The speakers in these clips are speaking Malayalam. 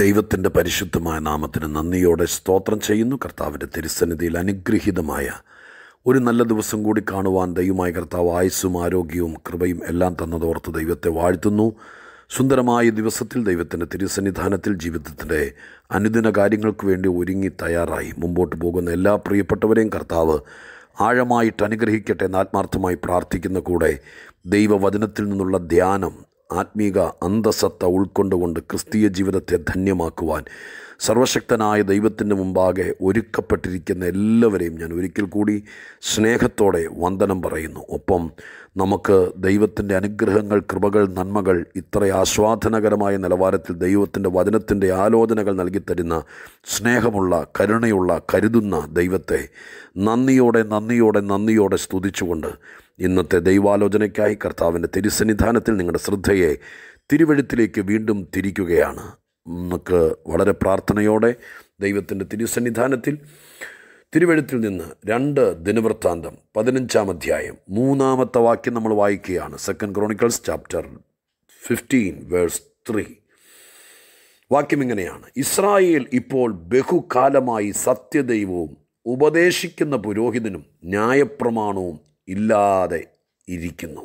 ദൈവത്തിൻ്റെ പരിശുദ്ധമായ നാമത്തിന് നന്ദിയോടെ സ്തോത്രം ചെയ്യുന്നു കർത്താവിൻ്റെ തിരുസന്നിധിയിൽ അനുഗ്രഹീതമായ ഒരു നല്ല ദിവസം കൂടി കാണുവാൻ ദൈവമായ കർത്താവ് ആയുസ്സും ആരോഗ്യവും കൃപയും എല്ലാം തന്നതോർത്ത് ദൈവത്തെ വാഴ്ത്തുന്നു സുന്ദരമായ ദിവസത്തിൽ ദൈവത്തിൻ്റെ തിരുസന്നിധാനത്തിൽ ജീവിതത്തിൻ്റെ അനുദിന കാര്യങ്ങൾക്ക് വേണ്ടി ഒരുങ്ങി തയ്യാറായി മുമ്പോട്ട് പോകുന്ന എല്ലാ പ്രിയപ്പെട്ടവരെയും കർത്താവ് ആഴമായിട്ട് അനുഗ്രഹിക്കട്ടെ എന്ന് ആത്മാർത്ഥമായി പ്രാർത്ഥിക്കുന്ന കൂടെ ദൈവവചനത്തിൽ നിന്നുള്ള ധ്യാനം ആത്മീക അന്തസത്ത ഉൾക്കൊണ്ടുകൊണ്ട് ക്രിസ്തീയ ജീവിതത്തെ ധന്യമാക്കുവാൻ സർവശക്തനായ ദൈവത്തിൻ്റെ മുമ്പാകെ ഒരുക്കപ്പെട്ടിരിക്കുന്ന എല്ലാവരെയും ഞാൻ ഒരിക്കൽ കൂടി സ്നേഹത്തോടെ വന്ദനം പറയുന്നു ഒപ്പം നമുക്ക് ദൈവത്തിൻ്റെ അനുഗ്രഹങ്ങൾ കൃപകൾ നന്മകൾ ഇത്ര ആസ്വാദനകരമായ നിലവാരത്തിൽ ദൈവത്തിൻ്റെ വചനത്തിൻ്റെ ആലോചനകൾ നൽകിത്തരുന്ന സ്നേഹമുള്ള കരുണയുള്ള കരുതുന്ന ദൈവത്തെ നന്ദിയോടെ നന്ദിയോടെ നന്ദിയോടെ സ്തുതിച്ചുകൊണ്ട് ഇന്നത്തെ ദൈവാലോചനയ്ക്കായി കർത്താവിൻ്റെ തിരുസന്നിധാനത്തിൽ നിങ്ങളുടെ ശ്രദ്ധയെ തിരുവഴുത്തിലേക്ക് വീണ്ടും തിരിക്കുകയാണ് നമുക്ക് വളരെ പ്രാർത്ഥനയോടെ ദൈവത്തിൻ്റെ തിരുസന്നിധാനത്തിൽ തിരുവഴുത്തിൽ നിന്ന് രണ്ട് ദിനവൃത്താന്തം പതിനഞ്ചാം അധ്യായം മൂന്നാമത്തെ വാക്യം നമ്മൾ വായിക്കുകയാണ് second chronicles chapter fifteen verse three വാക്യം ഇങ്ങനെയാണ് ഇസ്രായേൽ ഇപ്പോൾ ബഹുകാലമായി സത്യദൈവവും ഉപദേശിക്കുന്ന പുരോഹിതനും ന്യായപ്രമാണവും ഇല്ലാതെ ഇരിക്കുന്നു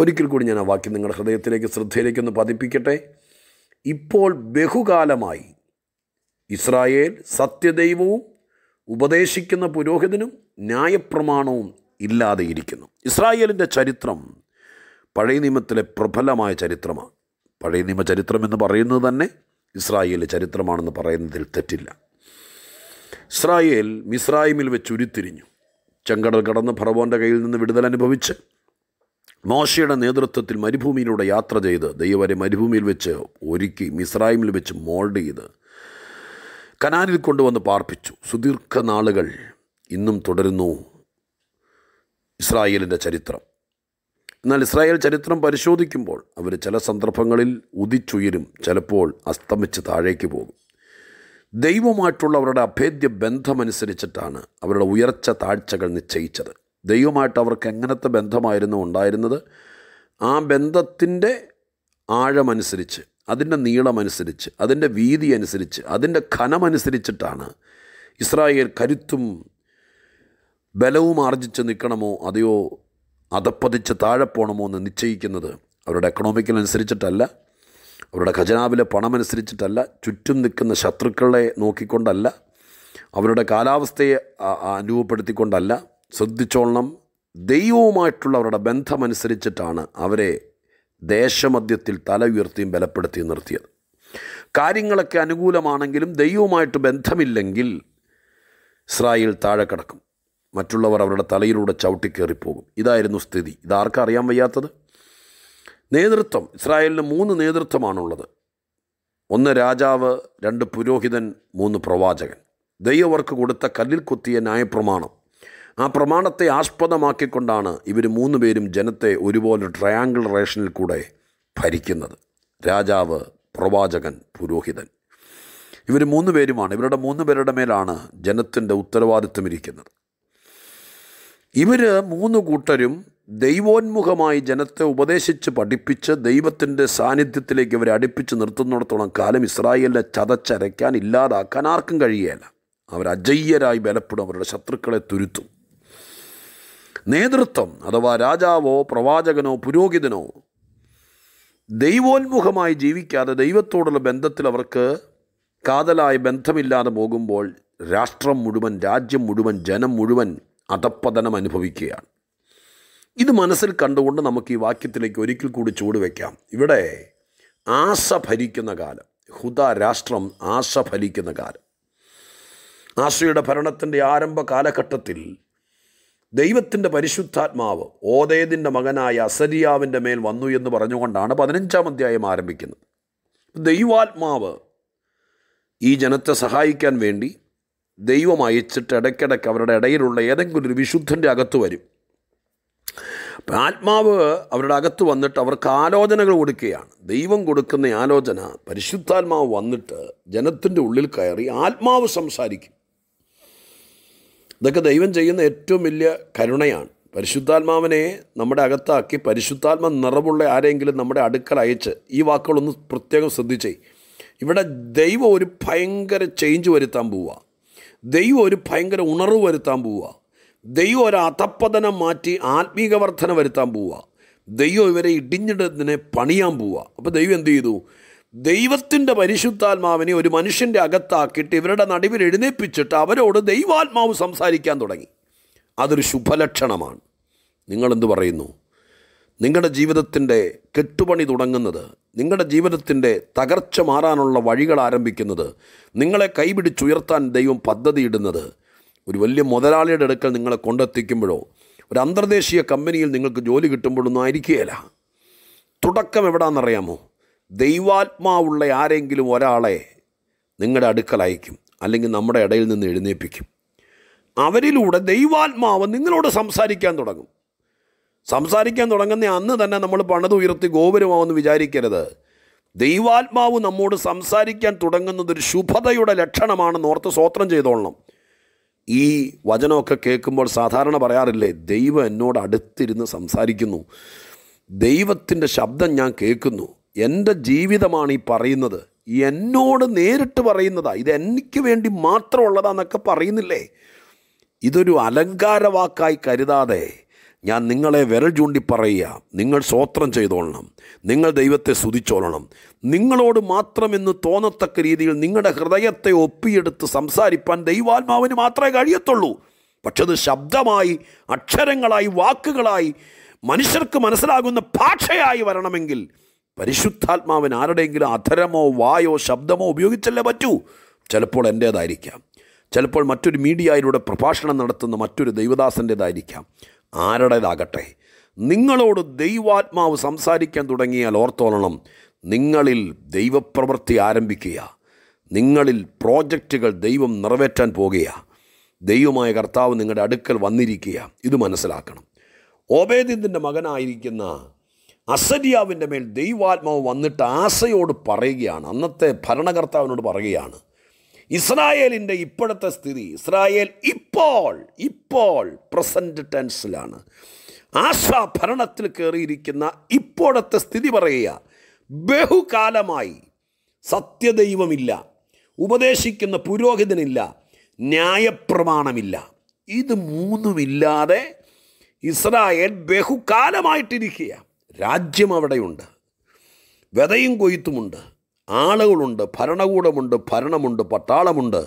ഒരിക്കൽ കൂടി ഞാൻ ആ വാക്യം നിങ്ങളുടെ ഹൃദയത്തിലേക്ക് ശ്രദ്ധയിലേക്കൊന്ന് പതിപ്പിക്കട്ടെ ഇപ്പോൾ ബഹുകാലമായി ഇസ്രായേൽ സത്യദൈവവും ഉപദേശിക്കുന്ന പുരോഹിതനും ന്യായപ്രമാണവും ഇല്ലാതെ ഇരിക്കുന്നു ഇസ്രായേലിൻ്റെ ചരിത്രം പഴയ നിയമത്തിലെ പ്രബലമായ ചരിത്രമാണ് പഴയ നിയമ ചരിത്രം എന്ന് പറയുന്നത് തന്നെ ഇസ്രായേൽ ചരിത്രമാണെന്ന് പറയുന്നതിൽ തെറ്റില്ല ഇസ്രായേൽ മിസ്രായിമിൽ വെച്ച് ഉരുത്തിരിഞ്ഞു ചെങ്കടൽ കടന്ന് ഫറവോൻ്റെ കയ്യിൽ നിന്ന് വിടുതൽ അനുഭവിച്ച് മോശയുടെ നേതൃത്വത്തിൽ മരുഭൂമിയിലൂടെ യാത്ര ചെയ്ത് ദൈവരെ മരുഭൂമിയിൽ വെച്ച് ഒരുക്കി മിസ്രായിമിൽ വെച്ച് മോൾഡ് ചെയ്ത് കനാലിൽ കൊണ്ടുവന്ന് പാർപ്പിച്ചു സുദീർഘ നാളുകൾ ഇന്നും തുടരുന്നു ഇസ്രായേലിൻ്റെ ചരിത്രം എന്നാൽ ഇസ്രായേൽ ചരിത്രം പരിശോധിക്കുമ്പോൾ അവർ ചില സന്ദർഭങ്ങളിൽ ഉദിച്ചുയരും ചിലപ്പോൾ അസ്തമിച്ച് താഴേക്ക് പോകും ദൈവമായിട്ടുള്ളവരുടെ അഭേദ്യ ബന്ധമനുസരിച്ചിട്ടാണ് അവരുടെ ഉയർച്ച താഴ്ചകൾ നിശ്ചയിച്ചത് ദൈവമായിട്ട് അവർക്ക് എങ്ങനത്തെ ബന്ധമായിരുന്നു ഉണ്ടായിരുന്നത് ആ ബന്ധത്തിൻ്റെ ആഴമനുസരിച്ച് അതിൻ്റെ നീളമനുസരിച്ച് അതിൻ്റെ വീതി അനുസരിച്ച് അതിൻ്റെ ഖനമനുസരിച്ചിട്ടാണ് ഇസ്രായേൽ കരുത്തും ബലവും ആർജിച്ച് നിൽക്കണമോ അതെയോ അതപ്പതിച്ച് താഴെ പോകണമോ എന്ന് നിശ്ചയിക്കുന്നത് അവരുടെ എക്കണോമിക്കൽ അനുസരിച്ചിട്ടല്ല അവരുടെ ഖജനാവിലെ പണമനുസരിച്ചിട്ടല്ല ചുറ്റും നിൽക്കുന്ന ശത്രുക്കളെ നോക്കിക്കൊണ്ടല്ല അവരുടെ കാലാവസ്ഥയെ അനുഭവപ്പെടുത്തിക്കൊണ്ടല്ല ശ്രദ്ധിച്ചോളണം ദൈവവുമായിട്ടുള്ള അവരുടെ ബന്ധമനുസരിച്ചിട്ടാണ് അവരെ ദേശമധ്യത്തിൽ തല ഉയർത്തിയും ബലപ്പെടുത്തിയും നിർത്തിയത് കാര്യങ്ങളൊക്കെ അനുകൂലമാണെങ്കിലും ദൈവവുമായിട്ട് ബന്ധമില്ലെങ്കിൽ ഇസ്രായേൽ താഴെ കിടക്കും മറ്റുള്ളവർ അവരുടെ തലയിലൂടെ ചവിട്ടിക്കേറിപ്പോകും ഇതായിരുന്നു സ്ഥിതി ഇതാർക്കറിയാൻ വയ്യാത്തത് നേതൃത്വം ഇസ്രായേലിന് മൂന്ന് നേതൃത്വമാണുള്ളത് ഒന്ന് രാജാവ് രണ്ട് പുരോഹിതൻ മൂന്ന് പ്രവാചകൻ ദൈവവർക്ക് കൊടുത്ത കല്ലിൽ കുത്തിയ ന്യായപ്രമാണം ആ പ്രമാണത്തെ ആസ്പദമാക്കിക്കൊണ്ടാണ് ഇവർ മൂന്ന് പേരും ജനത്തെ ഒരുപോലെ ട്രയാങ്കിൾ റേഷനിൽ കൂടെ ഭരിക്കുന്നത് രാജാവ് പ്രവാചകൻ പുരോഹിതൻ ഇവർ മൂന്ന് പേരുമാണ് ഇവരുടെ മൂന്ന് പേരുടെ മേലാണ് ജനത്തിൻ്റെ ഉത്തരവാദിത്വം ഇരിക്കുന്നത് ഇവർ മൂന്ന് കൂട്ടരും ദൈവോന്മുഖമായി ജനത്തെ ഉപദേശിച്ച് പഠിപ്പിച്ച് ദൈവത്തിൻ്റെ സാന്നിധ്യത്തിലേക്ക് ഇവരെ അടുപ്പിച്ച് നിർത്തുന്നിടത്തോളം കാലം ഇസ്രായേലിനെ ചതച്ചരയ്ക്കാൻ ഇല്ലാതാക്കാൻ ആർക്കും അവർ അജയ്യരായി ബലപ്പെടും അവരുടെ ശത്രുക്കളെ തുരുത്തും നേതൃത്വം അഥവാ രാജാവോ പ്രവാചകനോ പുരോഹിതനോ ദൈവോന്മുഖമായി ജീവിക്കാതെ ദൈവത്തോടുള്ള ബന്ധത്തിൽ അവർക്ക് കാതലായ ബന്ധമില്ലാതെ പോകുമ്പോൾ രാഷ്ട്രം മുഴുവൻ രാജ്യം മുഴുവൻ ജനം മുഴുവൻ അധപ്പതനം അനുഭവിക്കുകയാണ് ഇത് മനസ്സിൽ കണ്ടുകൊണ്ട് നമുക്ക് ഈ വാക്യത്തിലേക്ക് ഒരിക്കൽ കൂടി ചൂട് വയ്ക്കാം ഇവിടെ ആശ ഭരിക്കുന്ന കാലം ഹുദ രാഷ്ട്രം ആശ ഭരിക്കുന്ന കാലം ആശയുടെ ഭരണത്തിൻ്റെ ആരംഭ കാലഘട്ടത്തിൽ ദൈവത്തിൻ്റെ പരിശുദ്ധാത്മാവ് ഓതേദിൻ്റെ മകനായ അസരിയാവിൻ്റെ മേൽ വന്നു എന്ന് പറഞ്ഞുകൊണ്ടാണ് പതിനഞ്ചാം അധ്യായം ആരംഭിക്കുന്നത് ദൈവാത്മാവ് ഈ ജനത്തെ സഹായിക്കാൻ വേണ്ടി ദൈവം അയച്ചിട്ട് ഇടയ്ക്കിടയ്ക്ക് അവരുടെ ഇടയിലുള്ള ഏതെങ്കിലും ഒരു വിശുദ്ധൻ്റെ അകത്ത് വരും ആത്മാവ് അവരുടെ അകത്ത് വന്നിട്ട് അവർക്ക് ആലോചനകൾ കൊടുക്കുകയാണ് ദൈവം കൊടുക്കുന്ന ആലോചന പരിശുദ്ധാത്മാവ് വന്നിട്ട് ജനത്തിൻ്റെ ഉള്ളിൽ കയറി ആത്മാവ് സംസാരിക്കും ഇതൊക്കെ ദൈവം ചെയ്യുന്ന ഏറ്റവും വലിയ കരുണയാണ് പരിശുദ്ധാത്മാവിനെ നമ്മുടെ അകത്താക്കി പരിശുദ്ധാത്മ നിറവുള്ള ആരെങ്കിലും നമ്മുടെ അടുക്കൽ അയച്ച് ഈ വാക്കുകളൊന്ന് പ്രത്യേകം ശ്രദ്ധിച്ചേ ഇവിടെ ദൈവം ഒരു ഭയങ്കര ചേഞ്ച് വരുത്താൻ പോവുക ദൈവം ഒരു ഭയങ്കര ഉണർവ് വരുത്താൻ പോവുക ദൈവം ഒരു അധപ്പതനം മാറ്റി ആത്മീക വർധന വരുത്താൻ പോവുക ദൈവം ഇവരെ ഇടിഞ്ഞിടത്തിനെ പണിയാൻ പോവുക അപ്പോൾ ദൈവം എന്ത് ചെയ്തു ദൈവത്തിൻ്റെ പരിശുദ്ധാത്മാവിനെ ഒരു മനുഷ്യൻ്റെ അകത്താക്കിയിട്ട് ഇവരുടെ നടുവിൽ എഴുന്നേപ്പിച്ചിട്ട് അവരോട് ദൈവാത്മാവ് സംസാരിക്കാൻ തുടങ്ങി അതൊരു ശുഭലക്ഷണമാണ് നിങ്ങളെന്ത് പറയുന്നു നിങ്ങളുടെ ജീവിതത്തിൻ്റെ കെട്ടുപണി തുടങ്ങുന്നത് നിങ്ങളുടെ ജീവിതത്തിൻ്റെ തകർച്ച മാറാനുള്ള വഴികൾ ആരംഭിക്കുന്നത് നിങ്ങളെ കൈപിടിച്ചുയർത്താൻ ദൈവം പദ്ധതിയിടുന്നത് ഒരു വലിയ മുതലാളിയുടെ അടുക്കൽ നിങ്ങളെ കൊണ്ടെത്തിക്കുമ്പോഴോ ഒരു അന്തർദേശീയ കമ്പനിയിൽ നിങ്ങൾക്ക് ജോലി കിട്ടുമ്പോഴൊന്നും ആയിരിക്കുകയില്ല തുടക്കം എവിടാണെന്നറിയാമോ ദൈവാത്മാവുള്ള ആരെങ്കിലും ഒരാളെ നിങ്ങളുടെ അടുക്കൽ അയക്കും അല്ലെങ്കിൽ നമ്മുടെ ഇടയിൽ നിന്ന് എഴുന്നേൽപ്പിക്കും അവരിലൂടെ ദൈവാത്മാവ് നിങ്ങളോട് സംസാരിക്കാൻ തുടങ്ങും സംസാരിക്കാൻ തുടങ്ങുന്ന അന്ന് തന്നെ നമ്മൾ പണത് ഉയർത്തി ഗോപുരമാവെന്ന് വിചാരിക്കരുത് ദൈവാത്മാവ് നമ്മോട് സംസാരിക്കാൻ തുടങ്ങുന്നത് ഒരു ശുഭതയുടെ ലക്ഷണമാണെന്ന് ഓർത്ത് സ്വോത്രം ചെയ്തോളണം ഈ വചനമൊക്കെ കേൾക്കുമ്പോൾ സാധാരണ പറയാറില്ലേ ദൈവം എന്നോട് അടുത്തിരുന്ന് സംസാരിക്കുന്നു ദൈവത്തിൻ്റെ ശബ്ദം ഞാൻ കേൾക്കുന്നു എൻ്റെ ജീവിതമാണ് ഈ പറയുന്നത് എന്നോട് നേരിട്ട് പറയുന്നതാ ഇത് എനിക്ക് വേണ്ടി മാത്രമുള്ളതാന്നൊക്കെ പറയുന്നില്ലേ ഇതൊരു അലങ്കാരവാക്കായി കരുതാതെ ഞാൻ നിങ്ങളെ വിരൽ ചൂണ്ടി പറയുക നിങ്ങൾ സ്വോത്രം ചെയ്തോളണം നിങ്ങൾ ദൈവത്തെ സ്തുതിച്ചോളണം നിങ്ങളോട് മാത്രമെന്ന് തോന്നത്തക്ക രീതിയിൽ നിങ്ങളുടെ ഹൃദയത്തെ ഒപ്പിയെടുത്ത് സംസാരിപ്പാൻ ദൈവാത്മാവിന് മാത്രമേ കഴിയത്തുള്ളൂ പക്ഷെ അത് ശബ്ദമായി അക്ഷരങ്ങളായി വാക്കുകളായി മനുഷ്യർക്ക് മനസ്സിലാകുന്ന ഭാഷയായി വരണമെങ്കിൽ പരിശുദ്ധാത്മാവിന് ആരുടെയെങ്കിലും അധരമോ വായോ ശബ്ദമോ ഉപയോഗിച്ചല്ലേ പറ്റൂ ചിലപ്പോൾ എൻ്റേതായിരിക്കാം ചിലപ്പോൾ മറ്റൊരു മീഡിയയിലൂടെ പ്രഭാഷണം നടത്തുന്ന മറ്റൊരു ദൈവദാസൻ്റേതായിരിക്കാം ആരുടേതാകട്ടെ നിങ്ങളോട് ദൈവാത്മാവ് സംസാരിക്കാൻ തുടങ്ങിയാൽ ഓർത്തോളണം നിങ്ങളിൽ ദൈവപ്രവൃത്തി ആരംഭിക്കുക നിങ്ങളിൽ പ്രോജക്റ്റുകൾ ദൈവം നിറവേറ്റാൻ പോകുക ദൈവമായ കർത്താവ് നിങ്ങളുടെ അടുക്കൽ വന്നിരിക്കുക ഇത് മനസ്സിലാക്കണം ഓബേദിൻ്റെ മകനായിരിക്കുന്ന അസരിയാവിൻ്റെ മേൽ ദൈവാത്മാവ് വന്നിട്ട് ആശയോട് പറയുകയാണ് അന്നത്തെ ഭരണകർത്താവിനോട് പറയുകയാണ് ഇസ്രായേലിൻ്റെ ഇപ്പോഴത്തെ സ്ഥിതി ഇസ്രായേൽ ഇപ്പോൾ ഇപ്പോൾ പ്രസൻറ്റ് ടെൻസിലാണ് ആശാ ഭരണത്തിൽ കയറിയിരിക്കുന്ന ഇപ്പോഴത്തെ സ്ഥിതി പറയുക ബഹുകാലമായി സത്യദൈവമില്ല ഉപദേശിക്കുന്ന പുരോഹിതനില്ല ന്യായപ്രമാണമില്ല ഇത് മൂന്നുമില്ലാതെ ഇസ്രായേൽ ബഹുകാലമായിട്ടിരിക്കുക രാജ്യം അവിടെയുണ്ട് വെതയും കൊയ്ത്തുമുണ്ട് ആളുകളുണ്ട് ഭരണകൂടമുണ്ട് ഭരണമുണ്ട് പട്ടാളമുണ്ട്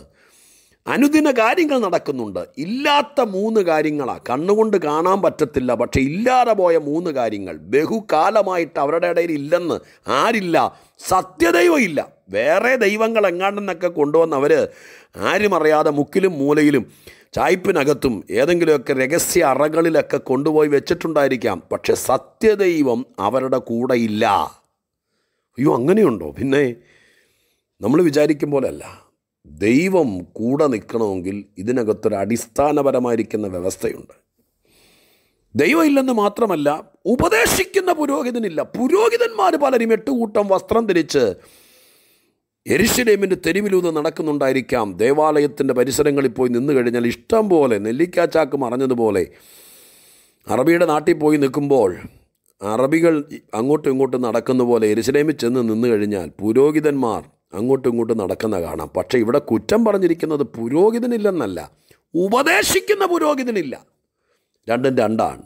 അനുദിന കാര്യങ്ങൾ നടക്കുന്നുണ്ട് ഇല്ലാത്ത മൂന്ന് കാര്യങ്ങളാണ് കണ്ണുകൊണ്ട് കാണാൻ പറ്റത്തില്ല പക്ഷേ ഇല്ലാതെ പോയ മൂന്ന് കാര്യങ്ങൾ ബഹുകാലമായിട്ട് അവരുടെ ഇടയിൽ ഇല്ലെന്ന് ആരില്ല സത്യദൈവം ഇല്ല വേറെ ദൈവങ്ങൾ എങ്ങാണ്ടെന്നൊക്കെ കൊണ്ടുവന്ന് അവർ ആരും അറിയാതെ മുക്കിലും മൂലയിലും ചായ്പിനകത്തും ഏതെങ്കിലുമൊക്കെ രഹസ്യ അറകളിലൊക്കെ കൊണ്ടുപോയി വെച്ചിട്ടുണ്ടായിരിക്കാം പക്ഷെ സത്യദൈവം അവരുടെ കൂടെ ഇല്ല അയ്യോ അങ്ങനെയുണ്ടോ പിന്നെ നമ്മൾ വിചാരിക്കും പോലെയല്ല ദൈവം കൂടെ നിൽക്കണമെങ്കിൽ ഇതിനകത്തൊരു അടിസ്ഥാനപരമായിരിക്കുന്ന വ്യവസ്ഥയുണ്ട് ദൈവം ഇല്ലെന്ന് മാത്രമല്ല ഉപദേശിക്കുന്ന പുരോഹിതനില്ല പുരോഹിതന്മാർ പലരും എട്ടുകൂട്ടം വസ്ത്രം ധരിച്ച് എരിശിലേമിൻ്റെ തെരുവിലൂത് നടക്കുന്നുണ്ടായിരിക്കാം ദേവാലയത്തിൻ്റെ പരിസരങ്ങളിൽ പോയി നിന്നു കഴിഞ്ഞാൽ ഇഷ്ടം പോലെ നെല്ലിക്കാച്ചാക്ക് മറഞ്ഞതുപോലെ അറബിയുടെ നാട്ടിൽ പോയി നിൽക്കുമ്പോൾ അറബികൾ അങ്ങോട്ടും ഇങ്ങോട്ടും നടക്കുന്ന പോലെ എരുസലേമിൽ ചെന്ന് നിന്നു കഴിഞ്ഞാൽ പുരോഹിതന്മാർ അങ്ങോട്ടും ഇങ്ങോട്ടും നടക്കുന്ന കാണാം പക്ഷേ ഇവിടെ കുറ്റം പറഞ്ഞിരിക്കുന്നത് പുരോഹിതനില്ലെന്നല്ല ഉപദേശിക്കുന്ന പുരോഹിതനില്ല രണ്ടും രണ്ടാണ്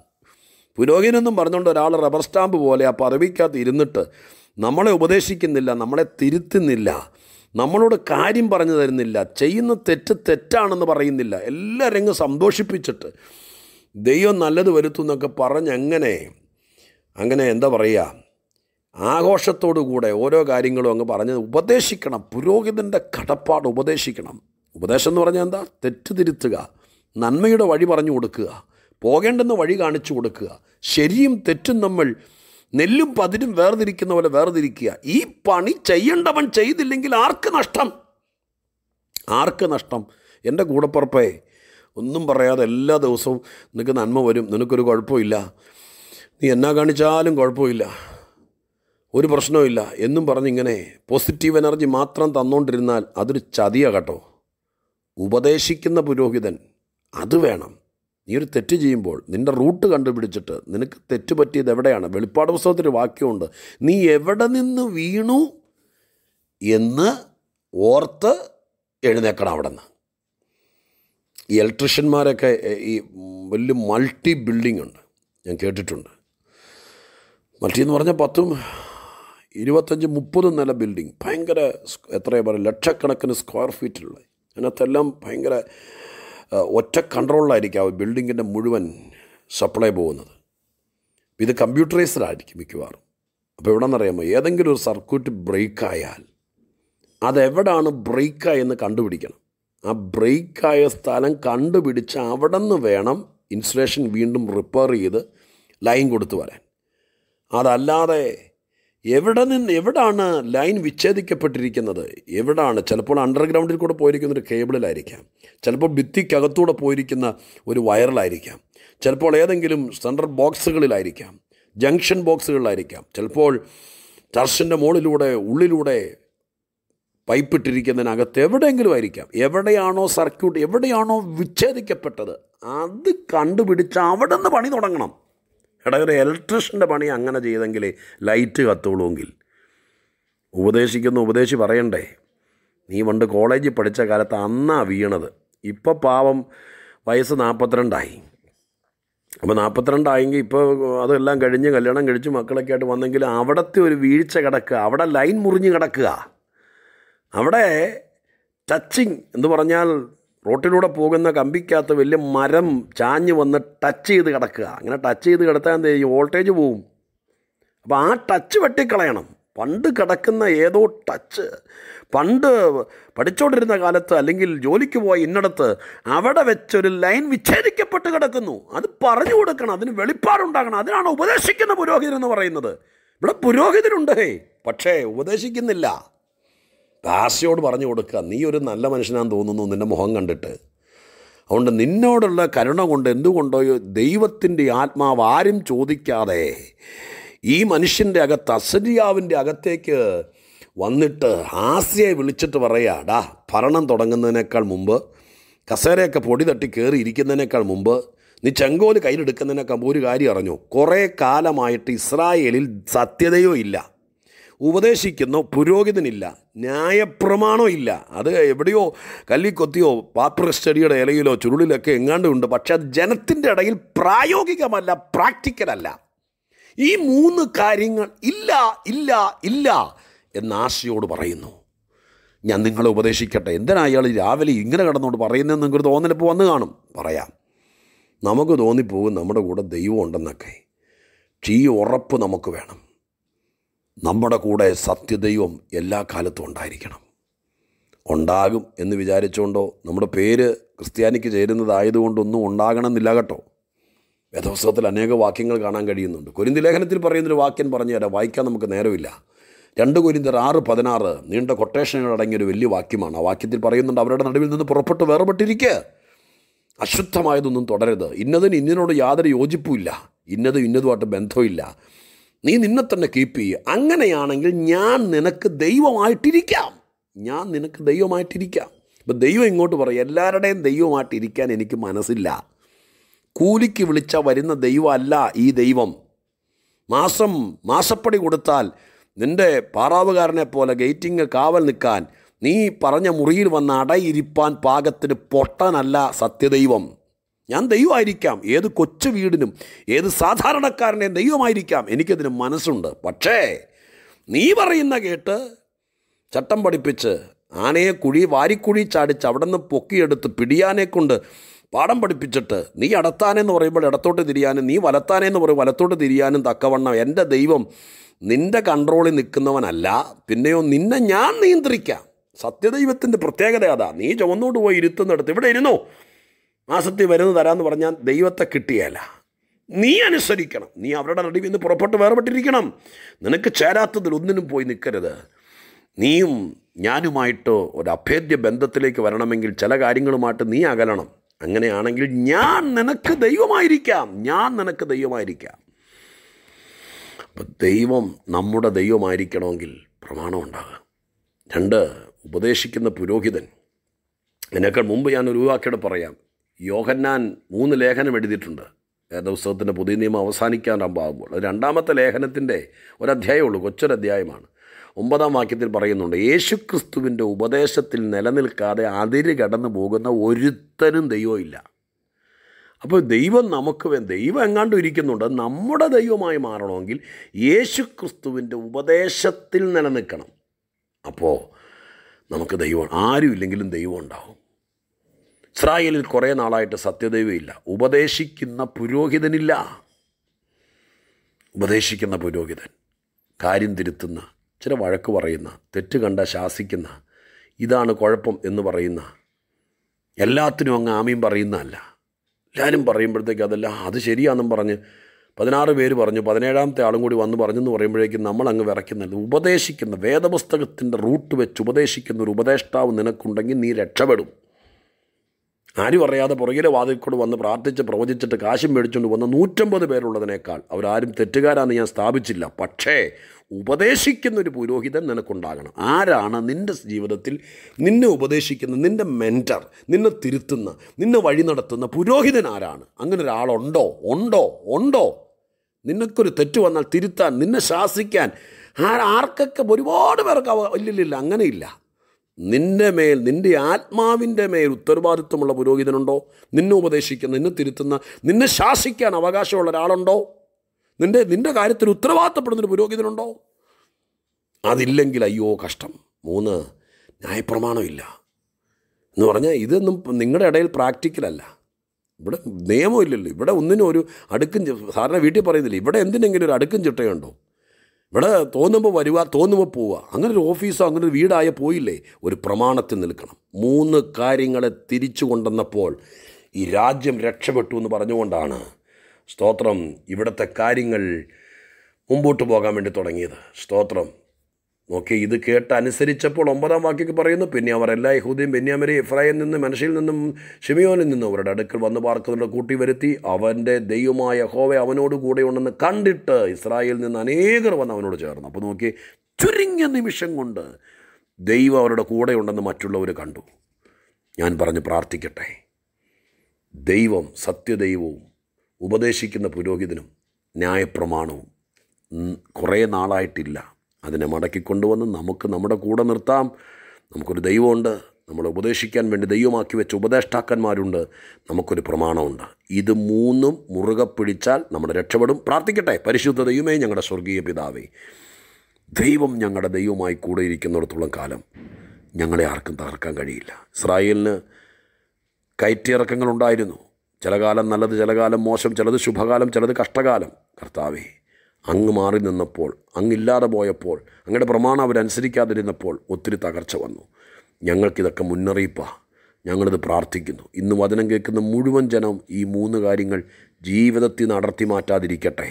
പുരോഹിതനെന്നും പറഞ്ഞുകൊണ്ട് ഒരാൾ റബ്ബർ സ്റ്റാമ്പ് പോലെ ആ പറവിക്കകത്ത് ഇരുന്നിട്ട് നമ്മളെ ഉപദേശിക്കുന്നില്ല നമ്മളെ തിരുത്തുന്നില്ല നമ്മളോട് കാര്യം പറഞ്ഞു തരുന്നില്ല ചെയ്യുന്ന തെറ്റ് തെറ്റാണെന്ന് പറയുന്നില്ല എല്ലാവരും സന്തോഷിപ്പിച്ചിട്ട് ദൈവം നല്ലത് വരുത്തുമെന്നൊക്കെ പറഞ്ഞങ്ങനെ അങ്ങനെ എന്താ പറയുക കൂടെ ഓരോ കാര്യങ്ങളും അങ്ങ് പറഞ്ഞ് ഉപദേശിക്കണം പുരോഹിതൻ്റെ കടപ്പാട് ഉപദേശിക്കണം ഉപദേശം എന്ന് പറഞ്ഞാൽ എന്താ തെറ്റുതിരുത്തുക നന്മയുടെ വഴി പറഞ്ഞു കൊടുക്കുക പോകേണ്ടെന്ന വഴി കാണിച്ചു കൊടുക്കുക ശരിയും തെറ്റും നമ്മൾ നെല്ലും പതിരും വേർതിരിക്കുന്ന പോലെ വേർതിരിക്കുക ഈ പണി ചെയ്യേണ്ടവൻ ചെയ്തില്ലെങ്കിൽ ആർക്ക് നഷ്ടം ആർക്ക് നഷ്ടം എൻ്റെ കൂടപ്പുറപ്പേ ഒന്നും പറയാതെ എല്ലാ ദിവസവും നിനക്ക് നന്മ വരും നിനക്കൊരു കുഴപ്പമില്ല നീ എന്നാ കാണിച്ചാലും കുഴപ്പമില്ല ഒരു പ്രശ്നവുമില്ല എന്നും പറഞ്ഞിങ്ങനെ പോസിറ്റീവ് എനർജി മാത്രം തന്നുകൊണ്ടിരുന്നാൽ അതൊരു ചതിയ കേട്ടോ ഉപദേശിക്കുന്ന പുരോഹിതൻ അത് വേണം നീ ഒരു തെറ്റ് ചെയ്യുമ്പോൾ നിൻ്റെ റൂട്ട് കണ്ടുപിടിച്ചിട്ട് നിനക്ക് തെറ്റ് പറ്റിയത് എവിടെയാണ് വെളിപ്പാട് പുസ്തകത്തിൽ വാക്യമുണ്ട് നീ എവിടെ നിന്ന് വീണു എന്ന് ഓർത്ത് എഴുന്നേക്കണം അവിടെ നിന്ന് ഈ ഇലക്ട്രീഷ്യന്മാരൊക്കെ ഈ വലിയ മൾട്ടി ബിൽഡിംഗ് ഉണ്ട് ഞാൻ കേട്ടിട്ടുണ്ട് മൾട്ടി എന്ന് പറഞ്ഞാൽ പത്തും ഇരുപത്തഞ്ച് മുപ്പതും നില ബിൽഡിംഗ് ഭയങ്കര എത്രയാ പറയുക ലക്ഷക്കണക്കിന് സ്ക്വയർ ഫീറ്റിലുള്ള അതിനകത്തെല്ലാം ഭയങ്കര ഒറ്റ കൺട്രോളിലായിരിക്കും ആ ബിൽഡിങ്ങിൻ്റെ മുഴുവൻ സപ്ലൈ പോകുന്നത് ഇത് കമ്പ്യൂട്ടറൈസ്ഡായിരിക്കും മിക്കവാറും അപ്പോൾ ഇവിടെ നിന്നറിയാമോ ഏതെങ്കിലും ഒരു സർക്യൂട്ട് ബ്രേക്കായാൽ അതെവിടാണ് ബ്രേക്കായെന്ന് കണ്ടുപിടിക്കണം ആ ബ്രേക്കായ സ്ഥലം കണ്ടുപിടിച്ച് അവിടെ നിന്ന് വേണം ഇൻസുലേഷൻ വീണ്ടും റിപ്പയർ ചെയ്ത് ലൈൻ കൊടുത്തു വരാൻ അതല്ലാതെ എവിടെ നിന്ന് എവിടാണ് ലൈൻ വിച്ഛേദിക്കപ്പെട്ടിരിക്കുന്നത് എവിടാണ് ചിലപ്പോൾ അണ്ടർഗ്രൗണ്ടിൽ കൂടെ പോയിരിക്കുന്ന ഒരു കേബിളിലായിരിക്കാം ചിലപ്പോൾ ഭിത്തിക്കകത്തൂടെ പോയിരിക്കുന്ന ഒരു വയറിലായിരിക്കാം ചിലപ്പോൾ ഏതെങ്കിലും സെൻട്രൽ ബോക്സുകളിലായിരിക്കാം ജംഗ്ഷൻ ബോക്സുകളിലായിരിക്കാം ചിലപ്പോൾ ചർച്ചിൻ്റെ മുകളിലൂടെ ഉള്ളിലൂടെ പൈപ്പിട്ടിരിക്കുന്നതിനകത്ത് എവിടെയെങ്കിലും ആയിരിക്കാം എവിടെയാണോ സർക്യൂട്ട് എവിടെയാണോ വിച്ഛേദിക്കപ്പെട്ടത് അത് കണ്ടുപിടിച്ച് അവിടെ നിന്ന് പണി തുടങ്ങണം എടാ ഒരു ഇലക്ട്രീഷ്യൻ്റെ പണി അങ്ങനെ ചെയ്തെങ്കിൽ ലൈറ്റ് കത്തോളുമെങ്കിൽ ഉപദേശിക്കുന്ന ഉപദേശി പറയണ്ടേ നീ പണ്ട് കോളേജിൽ പഠിച്ച കാലത്ത് അന്നാ വീണത് ഇപ്പോൾ പാവം വയസ്സ് നാൽപ്പത്തിരണ്ടായി അപ്പോൾ നാൽപ്പത്തിരണ്ടായെങ്കിൽ ഇപ്പോൾ അതെല്ലാം കഴിഞ്ഞ് കല്യാണം കഴിച്ച് മക്കളൊക്കെ ആയിട്ട് വന്നെങ്കിൽ അവിടുത്തെ ഒരു വീഴ്ച കിടക്കുക അവിടെ ലൈൻ മുറിഞ്ഞ് കിടക്കുക അവിടെ ടച്ചിങ് എന്ന് പറഞ്ഞാൽ റോട്ടിലൂടെ പോകുന്ന കമ്പിക്കകത്ത് വലിയ മരം ചാഞ്ഞ് വന്ന് ടച്ച് ചെയ്ത് കിടക്കുക അങ്ങനെ ടച്ച് ചെയ്ത് കിടത്താൻ എന്ത് ചെയ്യും വോൾട്ടേജ് പോവും അപ്പോൾ ആ ടച്ച് വെട്ടിക്കളയണം പണ്ട് കിടക്കുന്ന ഏതോ ടച്ച് പണ്ട് പഠിച്ചുകൊണ്ടിരുന്ന കാലത്ത് അല്ലെങ്കിൽ ജോലിക്ക് പോയ ഇന്നടത്ത് അവിടെ വെച്ചൊരു ലൈൻ വിച്ഛേദിക്കപ്പെട്ട് കിടക്കുന്നു അത് പറഞ്ഞു കൊടുക്കണം അതിന് വെളിപ്പാടുണ്ടാക്കണം അതിനാണ് ഉപദേശിക്കുന്ന പുരോഹിതൻ എന്ന് പറയുന്നത് ഇവിടെ പുരോഹിതനുണ്ട് പക്ഷേ ഉപദേശിക്കുന്നില്ല ദാസയോട് പറഞ്ഞു കൊടുക്കുക നീ ഒരു നല്ല മനുഷ്യനാന്ന് തോന്നുന്നു നിൻ്റെ മുഖം കണ്ടിട്ട് അതുകൊണ്ട് നിന്നോടുള്ള കരുണ കൊണ്ട് എന്തുകൊണ്ടോ ദൈവത്തിൻ്റെ ആത്മാവ് ആരും ചോദിക്കാതെ ഈ മനുഷ്യൻ്റെ അകത്ത് അസരിയാവിൻ്റെ അകത്തേക്ക് വന്നിട്ട് ഹാസ്യയെ വിളിച്ചിട്ട് പറയാ ഡാ ഭരണം തുടങ്ങുന്നതിനേക്കാൾ മുമ്പ് കസേരയൊക്കെ പൊടി തട്ടി കയറി ഇരിക്കുന്നതിനേക്കാൾ മുമ്പ് നീ ചെങ്കോല് കയ്യിലെടുക്കുന്നതിനേക്കാൾ ഒരു കാര്യം അറിഞ്ഞു കുറേ കാലമായിട്ട് ഇസ്രായേലിൽ സത്യതയോ ഇല്ല ഉപദേശിക്കുന്ന പുരോഹിതനില്ല ന്യായപ്രമാണോ ഇല്ല അത് എവിടെയോ കല്ലിക്കൊത്തിയോ പാപ്പർ സ്റ്റഡിയുടെ ഇലയിലോ ചുരുളിലൊക്കെ എങ്ങാണ്ട് ഉണ്ട് പക്ഷെ അത് ജനത്തിൻ്റെ ഇടയിൽ പ്രായോഗികമല്ല പ്രാക്ടിക്കലല്ല ഈ മൂന്ന് കാര്യങ്ങൾ ഇല്ല ഇല്ല ഇല്ല എന്നാശയോട് പറയുന്നു ഞാൻ നിങ്ങളെ ഉപദേശിക്കട്ടെ എന്തിനാ അയാൾ രാവിലെ ഇങ്ങനെ കിടന്നുകൊണ്ട് പറയുന്നതെന്ന് നിങ്ങൾക്ക് തോന്നലിപ്പോൾ വന്ന് കാണും പറയാം നമുക്ക് തോന്നിപ്പോകും നമ്മുടെ കൂടെ ദൈവം ഉണ്ടെന്നൊക്കെ ഈ ഉറപ്പ് നമുക്ക് വേണം നമ്മുടെ കൂടെ സത്യദൈവം എല്ലാ കാലത്തും ഉണ്ടായിരിക്കണം ഉണ്ടാകും എന്ന് വിചാരിച്ചുകൊണ്ടോ നമ്മുടെ പേര് ക്രിസ്ത്യാനിക്ക് ചേരുന്നതായതുകൊണ്ടൊന്നും ഉണ്ടാകണമെന്നില്ല കേട്ടോ യഥോസ്തവത്തിൽ അനേക വാക്യങ്ങൾ കാണാൻ കഴിയുന്നുണ്ട് കൊരിന്തി ലേഖനത്തിൽ പറയുന്നൊരു വാക്യം പറഞ്ഞു തരാം വായിക്കാൻ നമുക്ക് നേരമില്ല രണ്ട് കൊരിന്തർ ആറ് പതിനാറ് നീണ്ട കൊട്ടേഷനുകൾ അടങ്ങിയൊരു വലിയ വാക്യമാണ് ആ വാക്യത്തിൽ പറയുന്നുണ്ട് അവരുടെ നടുവിൽ നിന്ന് പുറപ്പെട്ട് വേർപെട്ടിരിക്കുക അശുദ്ധമായതൊന്നും തുടരരുത് ഇന്നതിന് ഇന്നിനോട് യാതൊരു യോജിപ്പുമില്ല ഇന്നത് ഇന്നതുമായിട്ട് ബന്ധമില്ല നീ നിന്നെ തന്നെ കീപ്പ് ചെയ്യുക അങ്ങനെയാണെങ്കിൽ ഞാൻ നിനക്ക് ദൈവമായിട്ടിരിക്കാം ഞാൻ നിനക്ക് ദൈവമായിട്ടിരിക്കാം ഇപ്പം ദൈവം ഇങ്ങോട്ട് പറയും എല്ലാവരുടെയും ദൈവമായിട്ടിരിക്കാൻ എനിക്ക് മനസ്സില്ല കൂലിക്ക് വിളിച്ച വരുന്ന ദൈവമല്ല ഈ ദൈവം മാസം മാസപ്പടി കൊടുത്താൽ നിൻ്റെ പാറാവുകാരനെ പോലെ ഗേറ്റിങ് കാവൽ നിൽക്കാൻ നീ പറഞ്ഞ മുറിയിൽ വന്ന് അടയിരിപ്പാൻ പാകത്തിന് പൊട്ടനല്ല സത്യദൈവം ഞാൻ ദൈവമായിരിക്കാം ഏത് കൊച്ചു വീടിനും ഏത് സാധാരണക്കാരനെയും ദൈവമായിരിക്കാം എനിക്കതിന് മനസ്സുണ്ട് പക്ഷേ നീ പറയുന്ന കേട്ട് ചട്ടം പഠിപ്പിച്ച് ആനയെ കുഴി വാരിക്കുഴി ചാടിച്ച് അവിടെ നിന്ന് പൊക്കിയെടുത്ത് പിടിയാനെ കൊണ്ട് പാഠം പഠിപ്പിച്ചിട്ട് നീ അടത്താനെന്ന് പറയുമ്പോൾ ഇടത്തോട്ട് തിരിയാനും നീ വലത്താനെന്ന് പറയും വലത്തോട്ട് തിരിയാനും തക്കവണ്ണം എൻ്റെ ദൈവം നിൻ്റെ കൺട്രോളിൽ നിൽക്കുന്നവനല്ല പിന്നെയോ നിന്നെ ഞാൻ നിയന്ത്രിക്കാം സത്യദൈവത്തിൻ്റെ പ്രത്യേകത അതാ നീ ചുവന്നോട്ട് പോയി ഇരുത്തുന്നിടത്ത് ഇവിടെ ഇരുന്നോ മാസത്തിൽ മരുന്ന് തരാമെന്ന് പറഞ്ഞാൽ ദൈവത്തെ കിട്ടിയല്ല നീ അനുസരിക്കണം നീ അവരുടെ നടുവിൽ നിന്ന് പുറപ്പെട്ട് വേർപെട്ടിരിക്കണം നിനക്ക് ചേരാത്തതിൽ ഒന്നിനും പോയി നിൽക്കരുത് നീയും ഞാനുമായിട്ട് ഒരു അഭേദ്യ ബന്ധത്തിലേക്ക് വരണമെങ്കിൽ ചില കാര്യങ്ങളുമായിട്ട് നീ അകലണം അങ്ങനെയാണെങ്കിൽ ഞാൻ നിനക്ക് ദൈവമായിരിക്കാം ഞാൻ നിനക്ക് ദൈവമായിരിക്കാം അപ്പം ദൈവം നമ്മുടെ ദൈവമായിരിക്കണമെങ്കിൽ പ്രമാണം ഉണ്ടാകുക രണ്ട് ഉപദേശിക്കുന്ന പുരോഹിതൻ അതിനേക്കാൾ മുമ്പ് ഞാൻ ഒരു വാക്കിയുടെ പറയാം യോഹന്നാൻ മൂന്ന് ലേഖനം എഴുതിയിട്ടുണ്ട് പുസ്തകത്തിൻ്റെ പുതിയ നിയമം അവസാനിക്കാനാകുമ്പോൾ രണ്ടാമത്തെ ലേഖനത്തിൻ്റെ ഒരധ്യായമുള്ളൂ കൊച്ചൊരധ്യായമാണ് ഒമ്പതാം വാക്യത്തിൽ പറയുന്നുണ്ട് ക്രിസ്തുവിൻ്റെ ഉപദേശത്തിൽ നിലനിൽക്കാതെ അതിര് കടന്നു പോകുന്ന ഒരുത്തനും ദൈവമില്ല അപ്പോൾ ദൈവം നമുക്ക് ദൈവം എങ്ങാണ്ടും ഇരിക്കുന്നുണ്ട് നമ്മുടെ ദൈവമായി മാറണമെങ്കിൽ ക്രിസ്തുവിൻ്റെ ഉപദേശത്തിൽ നിലനിൽക്കണം അപ്പോൾ നമുക്ക് ദൈവം ആരും ഇല്ലെങ്കിലും ദൈവം ഉണ്ടാവും ഇസ്രായേലിൽ കുറേ നാളായിട്ട് സത്യദൈവമില്ല ഉപദേശിക്കുന്ന പുരോഹിതനില്ല ഉപദേശിക്കുന്ന പുരോഹിതൻ കാര്യം തിരുത്തുന്ന ചില വഴക്ക് പറയുന്ന തെറ്റ് കണ്ട ശാസിക്കുന്ന ഇതാണ് കുഴപ്പം എന്ന് പറയുന്ന എല്ലാത്തിനും അങ്ങ് ആമയും പറയുന്നതല്ല എല്ലാവരും പറയുമ്പോഴത്തേക്ക് അതല്ല അത് ശരിയാണെന്നും പറഞ്ഞ് പതിനാറ് പേര് പറഞ്ഞു പതിനേഴാമത്തെ ആളും കൂടി വന്ന് പറഞ്ഞെന്ന് പറയുമ്പോഴേക്കും നമ്മൾ അങ്ങ് വിറയ്ക്കുന്നത് ഉപദേശിക്കുന്ന വേദപുസ്തകത്തിൻ്റെ റൂട്ട് വെച്ച് ഉപദേശിക്കുന്ന ഒരു ഉപദേഷ്ടാവ് നിനക്കുണ്ടെങ്കിൽ നീ രക്ഷപ്പെടും ആരും അറിയാതെ പുറകിലെ വാതിൽക്കൂടെ വന്ന് പ്രാർത്ഥിച്ച് പ്രവചിച്ചിട്ട് കാശും മേടിച്ചുകൊണ്ട് വന്ന നൂറ്റമ്പത് പേരുള്ളതിനേക്കാൾ അവരാരും തെറ്റുകാരാന്ന് ഞാൻ സ്ഥാപിച്ചില്ല പക്ഷേ ഉപദേശിക്കുന്ന ഒരു പുരോഹിതൻ നിനക്കുണ്ടാകണം ആരാണ് നിൻ്റെ ജീവിതത്തിൽ നിന്നെ ഉപദേശിക്കുന്ന നിൻ്റെ മെൻറ്റർ നിന്നെ തിരുത്തുന്ന നിന്നെ വഴി നടത്തുന്ന പുരോഹിതൻ ആരാണ് അങ്ങനെ ഒരാളുണ്ടോ ഉണ്ടോ ഉണ്ടോ നിനക്കൊരു തെറ്റ് വന്നാൽ തിരുത്താൻ നിന്നെ ശാസിക്കാൻ ആർക്കൊക്കെ ഒരുപാട് പേർക്ക് ഇല്ലില്ല അങ്ങനെയില്ല നിന്റെ മേൽ നിന്റെ ആത്മാവിൻ്റെ മേൽ ഉത്തരവാദിത്വമുള്ള പുരോഹിതനുണ്ടോ നിന്നെ ഉപദേശിക്കുന്ന നിന്നെ തിരുത്തുന്ന നിന്നെ ശാസിക്കാൻ അവകാശമുള്ള ഒരാളുണ്ടോ നിന്റെ നിന്റെ കാര്യത്തിൽ ഉത്തരവാദിത്തപ്പെടുന്നൊരു പുരോഹിതനുണ്ടോ അതില്ലെങ്കിൽ അയ്യോ കഷ്ടം മൂന്ന് ന്യായപ്രമാണമില്ല എന്ന് പറഞ്ഞാൽ ഇതൊന്നും നിങ്ങളുടെ ഇടയിൽ പ്രാക്ടിക്കലല്ല ഇവിടെ നിയമമില്ലല്ലോ ഇവിടെ ഒന്നിനും ഒരു അടുക്കും സാധാരണ വീട്ടിൽ പറയുന്നില്ല ഇവിടെ എന്തിനെങ്കിലും ഒരു അടുക്കും ചിട്ടയുണ്ടോ ഇവിടെ തോന്നുമ്പോൾ വരിക തോന്നുമ്പോൾ പോവുക അങ്ങനെ ഒരു ഓഫീസോ അങ്ങനെ ഒരു വീടായ പോയില്ലേ ഒരു പ്രമാണത്തിൽ നിൽക്കണം മൂന്ന് കാര്യങ്ങളെ തിരിച്ചു കൊണ്ടുവന്നപ്പോൾ ഈ രാജ്യം രക്ഷപ്പെട്ടു എന്ന് പറഞ്ഞുകൊണ്ടാണ് സ്തോത്രം ഇവിടുത്തെ കാര്യങ്ങൾ മുമ്പോട്ട് പോകാൻ വേണ്ടി തുടങ്ങിയത് സ്തോത്രം ഓക്കെ ഇത് കേട്ട് അനുസരിച്ചപ്പോൾ ഒമ്പതാം വാക്യക്ക് പറയുന്നു പിന്നെ അവർ എല്ലാ യഹൂദിയും ബെന്യാമരെ ഇഫ്രായിൽ നിന്നും മനുഷ്യയിൽ നിന്നും ഷിമിയോനിൽ നിന്നും അവരുടെ അടുക്കൽ വന്ന് പാർക്കുന്നവരുടെ കൂട്ടി വരുത്തി അവൻ്റെ ദൈവമായ ഹോവെ അവനോട് ഉണ്ടെന്ന് കണ്ടിട്ട് ഇസ്രായേലിൽ നിന്ന് അനേകർ വന്ന് അവനോട് ചേർന്നു അപ്പോൾ നോക്കി ചുരുങ്ങിയ നിമിഷം കൊണ്ട് ദൈവം അവരുടെ കൂടെ ഉണ്ടെന്ന് മറ്റുള്ളവർ കണ്ടു ഞാൻ പറഞ്ഞ് പ്രാർത്ഥിക്കട്ടെ ദൈവം സത്യദൈവവും ഉപദേശിക്കുന്ന പുരോഹിതനും ന്യായപ്രമാണവും കുറേ നാളായിട്ടില്ല അതിനെ മടക്കിക്കൊണ്ടുവന്ന് നമുക്ക് നമ്മുടെ കൂടെ നിർത്താം നമുക്കൊരു ദൈവമുണ്ട് നമ്മൾ ഉപദേശിക്കാൻ വേണ്ടി ദൈവമാക്കി വെച്ച ഉപദേഷ്ടാക്കന്മാരുണ്ട് നമുക്കൊരു പ്രമാണമുണ്ട് ഇത് മൂന്നും മുറുകെ പിടിച്ചാൽ നമ്മൾ രക്ഷപ്പെടും പ്രാർത്ഥിക്കട്ടെ പരിശുദ്ധ ദൈവമേ ഞങ്ങളുടെ സ്വർഗീയ പിതാവേ ദൈവം ഞങ്ങളുടെ ദൈവമായി കൂടെ ഇരിക്കുന്നിടത്തോളം കാലം ഞങ്ങളെ ആർക്കും തകർക്കാൻ കഴിയില്ല ഇസ്രായേലിന് കയറ്റിയിറക്കങ്ങളുണ്ടായിരുന്നു ചില കാലം നല്ലത് ചില കാലം മോശം ചിലത് ശുഭകാലം ചിലത് കഷ്ടകാലം കർത്താവേ അങ്ങ് മാറി നിന്നപ്പോൾ അങ്ങില്ലാതെ പോയപ്പോൾ അങ്ങയുടെ പ്രമാണം അവരനുസരിക്കാതിരുന്നപ്പോൾ ഒത്തിരി തകർച്ച വന്നു ഞങ്ങൾക്കിതൊക്കെ മുന്നറിയിപ്പാണ് ഞങ്ങളിത് പ്രാർത്ഥിക്കുന്നു ഇന്ന് വചനം കേൾക്കുന്ന മുഴുവൻ ജനം ഈ മൂന്ന് കാര്യങ്ങൾ ജീവിതത്തിൽ നടത്തി മാറ്റാതിരിക്കട്ടെ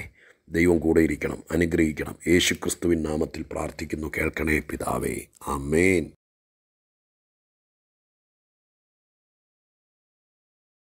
ദൈവം കൂടെയിരിക്കണം അനുഗ്രഹിക്കണം യേശുക്രിസ്തുവിൻ നാമത്തിൽ പ്രാർത്ഥിക്കുന്നു കേൾക്കണേ പിതാവേ അമേൻ